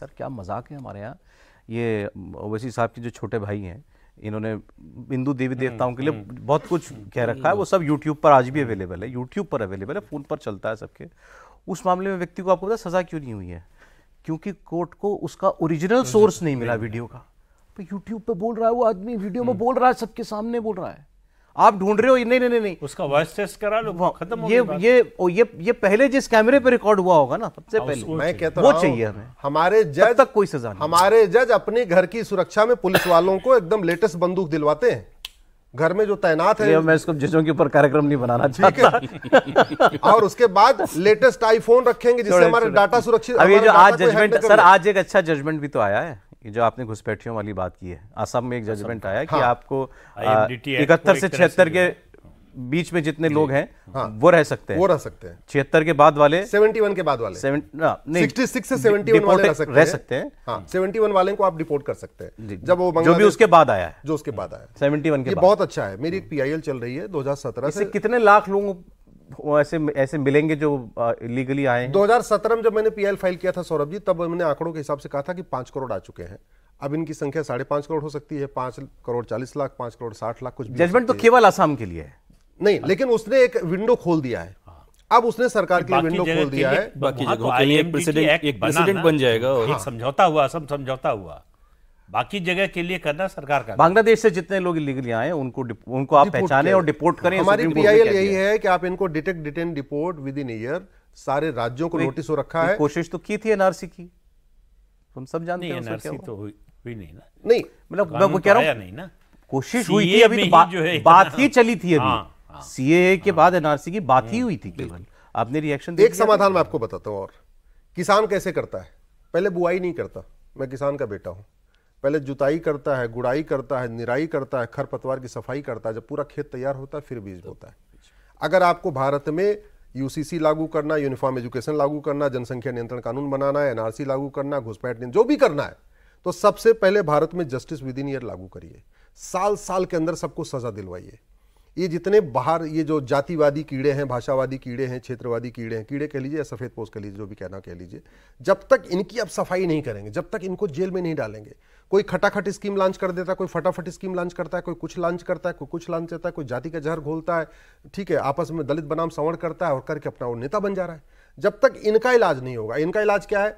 Sir क्या मजाक है हमारे यहाँ ये ओवैसी साहब के जो छोटे भाई हैं इन्होंने हिंदू देवी हम्म, देवताओं के लिए हम्म। बहुत कुछ कह रखा है वो सब यूट्यूब पर आज भी अवेलेबल है यूट्यूब पर अवेलेबल है फ़ोन पर चलता है सबके उस मामले में व्यक्ति को आपको पता सज़ा क्यों नहीं हुई है क्योंकि कोर्ट को उसका ओरिजिनल सोर्स हम्म, नहीं मिला वीडियो का यूट्यूब तो पर बोल रहा है वो आदमी वीडियो में बोल रहा है सबके सामने बोल रहा है आप ढूंढ रहे हो नहीं नहीं नहीं उसका वॉइस टेस्ट करा लो खत्म ये ये ये ये पहले जिस कैमरे पे रिकॉर्ड हुआ होगा ना सबसे हाँ, पहले मैं कहता वो चाहिए हमें हमारे जज तक कोई सजा हमारे जज अपने घर की सुरक्षा में पुलिस वालों को एकदम लेटेस्ट बंदूक दिलवाते हैं घर में जो तैनात है मैं इसको जजों के ऊपर कार्यक्रम नहीं बनाना चाहता और उसके बाद लेटेस्ट आईफोन रखेंगे जिससे हमारे डाटा सुरक्षित अभी जो आज जजमेंट सर आज एक अच्छा जजमेंट भी तो आया है जो आपने घुसपैठियों वाली बात की है असम में एक जजमेंट आया कि हाँ। आपको इकहत्तर से छिहत्तर के बीच में जितने लोग हैं हाँ, वो रह सकते हैं वो रह सकते हैं छिहत्तर के बाद वाले सेवेंटी वन के बाद वाले हाँ, सिक्सटी सिक्स से वाले रह सकते, हैं हाँ, सेवेंटी वन वाले को आप डिपोर्ट कर सकते हैं जब वो जो भी उसके बाद आया है जो उसके बाद आया वन के बहुत अच्छा है मेरी एक पीआईएल चल रही है दो सत्रह से कितने लाख लोगों ऐसे ऐसे मिलेंगे जो लीगली आए हैं 2017 में जब मैंने पीएल फाइल किया था सौरभ जी तब मैंने आंकड़ों के हिसाब से कहा था कि पांच करोड़ आ चुके हैं अब इनकी संख्या साढ़े पांच करोड़ हो सकती है पांच करोड़ चालीस लाख पांच करोड़ साठ लाख कुछ जजमेंट तो केवल आसाम के लिए है नहीं लेकिन उसने एक विंडो खोल दिया है हाँ। अब उसने सरकार के विंडो खोल दिया है बाकी जगहों तो के लिए एक प्रेसिडेंट बन जाएगा समझौता हुआ असम समझौता हुआ बाकी जगह के लिए करना सरकार का बांग्लादेश से जितने लोग इलीगली आए उनको उनको आप पहचाने और डिपोर्ट करें हमारी पीआईएल यही है कि आप इनको detect detain deport within year सारे राज्यों को नोटिस तो हो रखा है कोशिश तो की थी एनआरसी की हम सब जानते हैं एनआरसी तो हुई नहीं ना नहीं मतलब मैं कह रहा तो हूँ ना कोशिश हुई थी अभी तो जो है बात ही चली थी अभी सीए हाँ, हाँ। के हाँ। बाद एनआरसी की बात ही हुई थी केवल आपने रिएक्शन एक समाधान मैं आपको बताता हूँ और किसान कैसे करता है पहले बुआई नहीं करता मैं किसान का बेटा हूँ पहले जुताई करता है गुड़ाई करता है निराई करता है खरपतवार की सफाई करता है जब पूरा खेत तैयार होता है फिर बीज बोता है अगर आपको भारत में यूसीसी लागू करना यूनिफॉर्म एजुकेशन लागू करना जनसंख्या नियंत्रण कानून बनाना है एनआरसी लागू करना घुसपैठ जो भी करना है तो सबसे पहले भारत में जस्टिस विद इन ईयर लागू करिए साल साल के अंदर सबको सजा दिलवाइए ये जितने बाहर ये जो जातिवादी कीड़े हैं भाषावादी कीड़े हैं क्षेत्रवादी कीड़े हैं कीड़े कह लीजिए या सफ़ेद पोस्ट कह लीजिए जो भी कहना कह लीजिए जब तक इनकी अब सफाई नहीं करेंगे जब तक इनको जेल में नहीं डालेंगे कोई खटाखट स्कीम लॉन्च कर देता है कोई फटाफट स्कीम लॉन्च करता है कोई कुछ लॉन्च करता है कोई कुछ लॉन्च करता है कोई जाति का जहर घोलता है ठीक है आपस में दलित बनाम संवरण करता है और करके अपना वो नेता बन जा रहा है जब तक इनका इलाज नहीं होगा इनका इलाज क्या है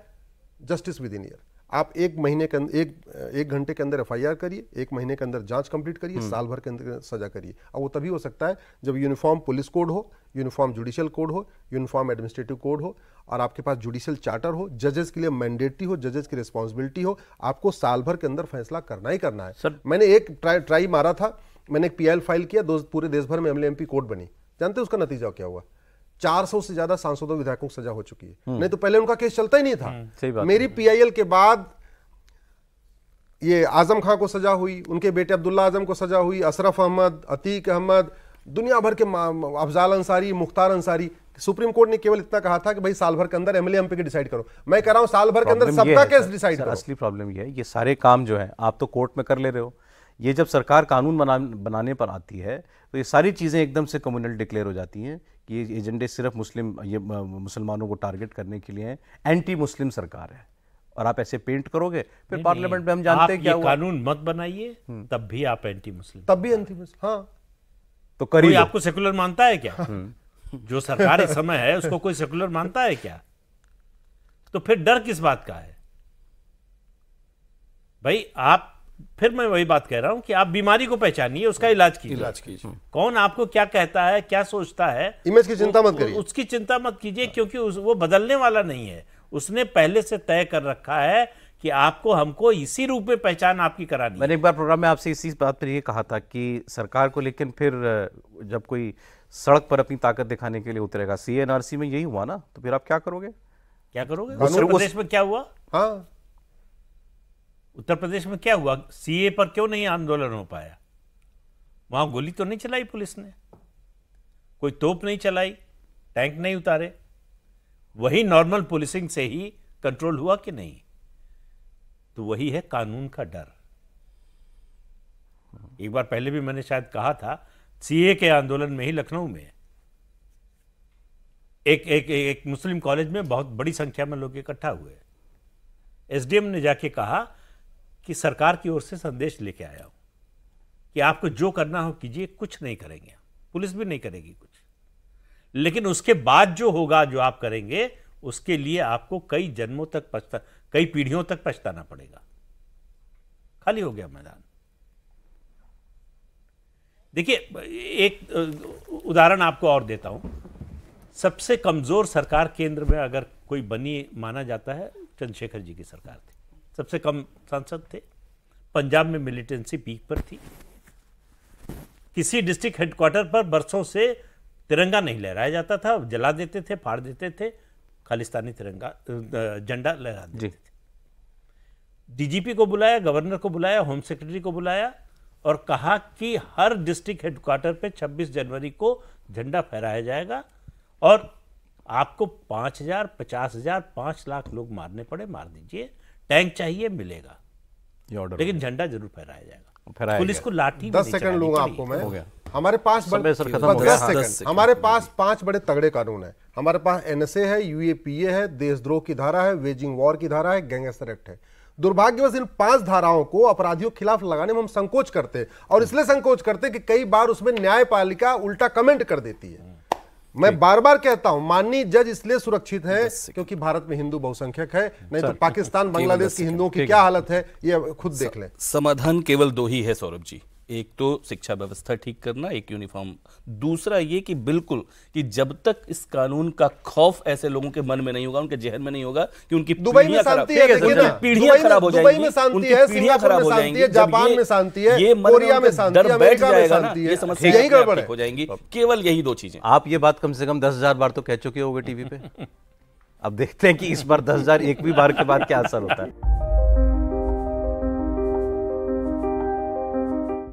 जस्टिस विद इन ईयर आप एक महीने के अंदर एक एक घंटे के अंदर एफआईआर करिए एक महीने के अंदर जांच कंप्लीट करिए हम्म। साल भर के अंदर सजा करिए अब वो तभी हो सकता है जब यूनिफॉर्म पुलिस कोड हो यूनिफॉर्म जुडिशियल कोड हो यूनिफॉर्म एडमिनिस्ट्रेटिव कोड हो और आपके पास जुडिशियल चार्टर हो जजेस के लिए मैंडेटरी हो जजेस की रिस्पॉन्सिबिलिटी हो आपको साल भर के अंदर फैसला करना ही करना है सर मैंने एक ट्राई ट्राई मारा था मैंने एक पी फाइल किया दो पूरे देश भर में एम कोर्ट बनी जानते उसका नतीजा क्या हुआ 400 से ज्यादा सांसदों विधायकों को सजा हो चुकी है हम्म। नहीं तो पहले उनका केस चलता ही नहीं था हम्म। सही बात मेरी पीआईएल के बाद ये आजम खां को सजा हुई उनके बेटे अब्दुल्ला आजम को सजा हुई अशरफ अहमद अतीक अहमद दुनिया भर के अफजाल अंसारी मुख्तार अंसारी सुप्रीम कोर्ट ने केवल इतना कहा था कि भाई साल भर के अंदर एमएलए एमपी के डिसाइड करो मैं कह रहा हूं साल भर के अंदर सबका केस डिसाइड करो असली प्रॉब्लम ये है ये सारे काम जो है आप तो कोर्ट में कर ले रहे हो ये जब सरकार कानून बना बनाने पर आती है तो ये सारी चीज़ें एकदम से कम्युनल डिक्लेयर हो जाती हैं ये एजेंडे सिर्फ मुस्लिम ये मुसलमानों को टारगेट करने के लिए हैं एंटी मुस्लिम सरकार है और आप ऐसे पेंट करोगे फिर पार्लियामेंट में हम जानते हैं क्या कानून मत बनाइए हम्म। तब भी आप एंटी मुस्लिम तब भी एंटी मुस्लिम हाँ तो करिए आपको सेकुलर मानता है क्या हम्म। जो सरकार इस समय है उसको कोई सेकुलर मानता है क्या तो फिर डर किस बात का है भाई आप फिर मैं वही बात कह रहा हूं कि आप बीमारी को पहचानिए उसका इलाज कीजिए इलाज कीजिए कौन आपको क्या कहता है क्या सोचता है इमेज की चिंता मत करिए उसकी चिंता मत कीजिए क्योंकि उस, वो बदलने वाला नहीं है उसने पहले से तय कर रखा है कि आपको हमको इसी रूप में पहचान आपकी करानी मैंने एक बार प्रोग्राम में आपसे इसी बात पर ये कहा था कि सरकार को लेकिन फिर जब कोई सड़क पर अपनी ताकत दिखाने के लिए उतरेगा सीएनआरसी में यही हुआ ना तो फिर आप क्या करोगे क्या करोगे प्रदेश में क्या हुआ हाँ उत्तर प्रदेश में क्या हुआ सीए पर क्यों नहीं आंदोलन हो पाया वहां गोली तो नहीं चलाई पुलिस ने कोई तोप नहीं चलाई टैंक नहीं उतारे वही नॉर्मल पुलिसिंग से ही कंट्रोल हुआ कि नहीं तो वही है कानून का डर एक बार पहले भी मैंने शायद कहा था सीए के आंदोलन में ही लखनऊ में एक एक एक मुस्लिम कॉलेज में बहुत बड़ी संख्या में लोग इकट्ठा हुए एसडीएम ने जाके कहा कि सरकार की ओर से संदेश लेके आया हूं कि आपको जो करना हो कीजिए कुछ नहीं करेंगे पुलिस भी नहीं करेगी कुछ लेकिन उसके बाद जो होगा जो आप करेंगे उसके लिए आपको कई जन्मों तक पछता कई पीढ़ियों तक पछताना पड़ेगा खाली हो गया मैदान देखिए एक उदाहरण आपको और देता हूं सबसे कमजोर सरकार केंद्र में अगर कोई बनी माना जाता है चंद्रशेखर जी की सरकार सबसे कम सांसद थे पंजाब में मिलिटेंसी पीक पर थी किसी डिस्ट्रिक्ट हेडक्वार्टर पर बरसों से तिरंगा नहीं लहराया जाता था जला देते थे फाड़ देते थे खालिस्तानी तिरंगा झंडा लहरा देते थे डीजीपी को बुलाया गवर्नर को बुलाया होम सेक्रेटरी को बुलाया और कहा कि हर डिस्ट्रिक्ट हेडक्वार्टर पे 26 जनवरी को झंडा फहराया जाएगा और आपको पांच हजार पचास हजार पांच लाख लोग मारने पड़े मार दीजिए टैंक चाहिए मिलेगा लेकिन झंडा जरूर फहराया जाएगा पुलिस को लाठी हाँ, दस सेकंड लूंगा आपको मैं हमारे पास हमारे पास पांच बड़े तगड़े कानून है हमारे पास एनएसए है यूएपीए है देशद्रोह की धारा है वेजिंग वॉर की धारा है गैंगस्टर एक्ट है दुर्भाग्यवश इन पांच धाराओं को अपराधियों के खिलाफ लगाने में हम संकोच करते हैं और इसलिए संकोच करते हैं कि कई बार उसमें न्यायपालिका उल्टा कमेंट कर देती है मैं बार बार कहता हूं माननीय जज इसलिए सुरक्षित है क्योंकि भारत में हिंदू बहुसंख्यक है नहीं तो पाकिस्तान बांग्लादेश की हिंदुओं की क्या हालत है ये खुद देख ले समाधान केवल दो ही है सौरभ जी एक तो शिक्षा व्यवस्था ठीक करना एक यूनिफॉर्म दूसरा ये कि बिल्कुल कि जब तक इस कानून का खौफ ऐसे लोगों के मन में नहीं होगा उनके जहन में नहीं होगा कि उनकी दुबई में शांति है पीढ़ियां खराब हो जाएंगी पीढ़ियां खराब हो जाएंगी जापान में शांति है ये कोरिया में बैठ जाएगा ये समस्या हो जाएंगी केवल यही दो चीजें आप ये बात कम से कम दस बार तो कह चुके होगे टीवी पे अब देखते हैं कि इस बार दस हजार एक भी बार के बाद क्या असर होता है